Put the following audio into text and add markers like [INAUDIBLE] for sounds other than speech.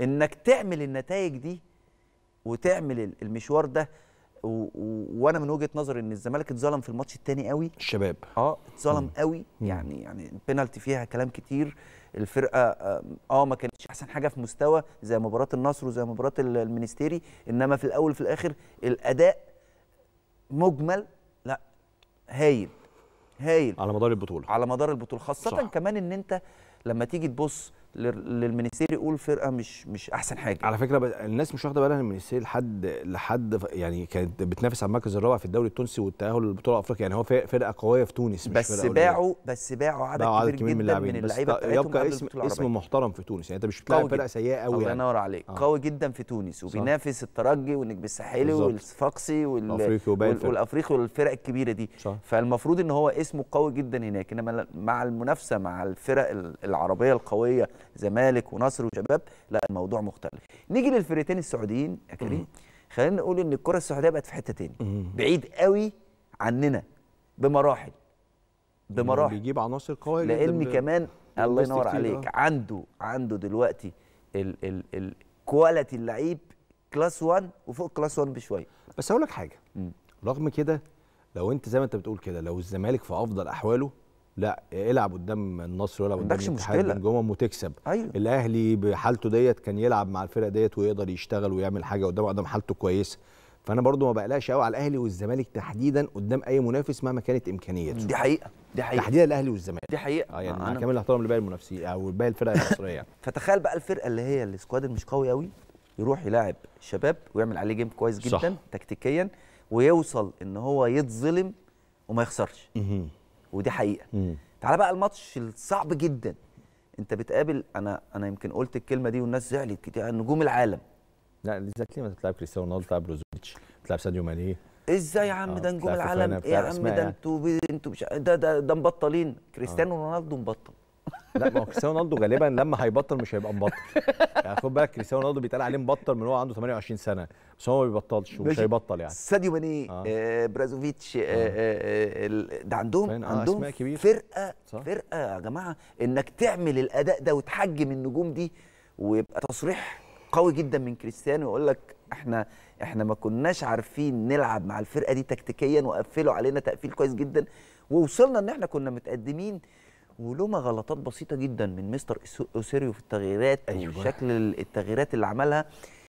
انك تعمل النتائج دي وتعمل المشوار ده وانا من وجهه نظري ان الزمالك اتظلم في الماتش الثاني قوي الشباب اه اتظلم قوي يعني يعني البينالتي فيها كلام كتير الفرقه آه،, اه ما كانتش احسن حاجه في مستوى زي مباراه النصر وزي مباراه المينستيري انما في الاول وفي الاخر الاداء مجمل لا هايل هايل على مدار البطوله على مدار البطوله خاصه صح. كمان ان انت لما تيجي تبص للمنستير يقول فرقه مش مش احسن حاجه على فكره الناس مش واخده بالها ان المنستير لحد لحد يعني كانت بتنافس على المركز الرابع في الدوري التونسي والتاهل للبطوله الافريقيه يعني هو فرقه قويه في تونس مش بس باعوا بس باعوا عدد, باعوا عدد كبير, كبير جدا من اللعيبه بتاعتهم يبقى اسم اسم محترم في تونس يعني انت مش بتلاعب فرقه سيئه قوي الله يعني. ينور يعني. عليك آه. قوي جدا في تونس وبينافس الترجي والنجم الساحلي والصفاقسي والافريقي والفرق الكبيره دي صح. فالمفروض ان هو اسمه قوي جدا هناك انما مع المنافسه مع الفرق العربيه القويه زمالك ونصر وشباب لا الموضوع مختلف نيجي للفريقين السعوديين يا كريم خلينا نقول ان الكره السعوديه بقت في حته تاني بعيد قوي عننا بمراحل بمراحل بيجيب عناصر قويه لان كمان الله ينور عليك آه. عنده عنده دلوقتي الكواليتي اللعيب كلاس 1 وفوق كلاس 1 بشويه بس اقول لك حاجه رغم كده لو انت زي ما انت بتقول كده لو الزمالك في افضل احواله لا العب قدام النصر ولا قدام الاتحاد من جمم وتكسب أيوه. الاهلي بحالته ديت كان يلعب مع الفرقه ديت ويقدر يشتغل ويعمل حاجه قدام قدام حالته كويسه فانا برضو ما بقلقش قوي على الاهلي والزمالك تحديدا قدام اي منافس مهما كانت امكانياته دي حقيقه دي حقيقه تحديدا الاهلي والزمالك دي حقيقه اه يعني مع كامل الاحترام لباقي المنافسين او باقي الفرق المصريه يعني. [LAUGHS] فتخيل بقى الفرقه اللي هي السكواد مش قوي قوي يروح يلاعب شباب ويعمل عليه جيم كويس جدا صح. تكتيكيا ويوصل ان هو يتظلم وما يخسرش ودي حقيقه تعالى تعال بقى الماتش الصعب جدا انت بتقابل انا انا يمكن قلت الكلمه دي والناس زعلت كتير يعني نجوم العالم لا ازاي ما تلعب كريستيانو رونالدو تلعب بروزوفيتش تلعب ساديو ماني ازاي يا عم اه، ده نجوم العالم ايه يا عم ده يعني. انتوا انتوا مش ده, ده مبطلين كريستيانو اه. رونالدو مبطل لا ما هو كريستيانو رونالدو غالبا لما هيبطل مش هيبقى مبطل يعني خد بالك كريستيانو رونالدو بيتقال عليه مبطل من هو عنده 28 سنه بس هو ما بيبطلش ومش هيبطل يعني ساديو ماني آه. آه برازوفيتش آه آه آه, آه، ده عندهم آه عندهم فرقه صح؟ فرقه يا جماعه انك تعمل الاداء ده وتحجم النجوم دي ويبقى تصريح قوي جدا من كريستيانو يقول لك احنا احنا ما كناش عارفين نلعب مع الفرقه دي تكتيكيا وقفلوا علينا تقفيل كويس جدا ووصلنا ان احنا كنا متقدمين ولوما غلطات بسيطه جدا من مستر اوسيريو في التغييرات أيوة. شكل التغييرات اللي عملها